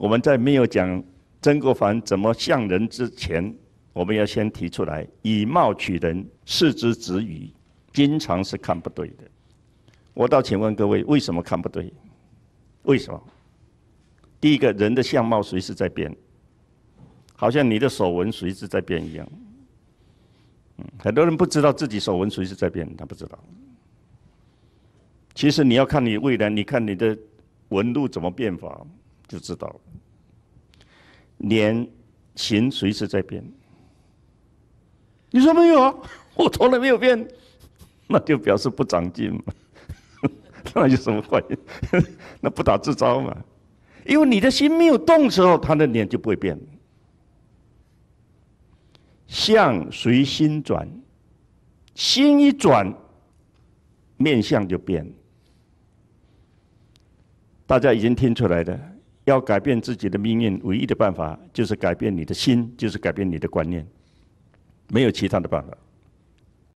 我们在没有讲曾国藩怎么像人之前，我们要先提出来：以貌取人，视之子语，经常是看不对的。我倒请问各位，为什么看不对？为什么？第一个人的相貌随时在变，好像你的手纹随时在变一样。嗯，很多人不知道自己手纹随时在变，他不知道。其实你要看你未来，你看你的纹路怎么变法，就知道了，脸、形随时在变。你说没有啊？我从来没有变，那就表示不长进嘛。那有什么关系？那不打自招嘛。因为你的心没有动的时候，他的脸就不会变。相随心转，心一转，面相就变。大家已经听出来了。要改变自己的命运，唯一的办法就是改变你的心，就是改变你的观念，没有其他的办法。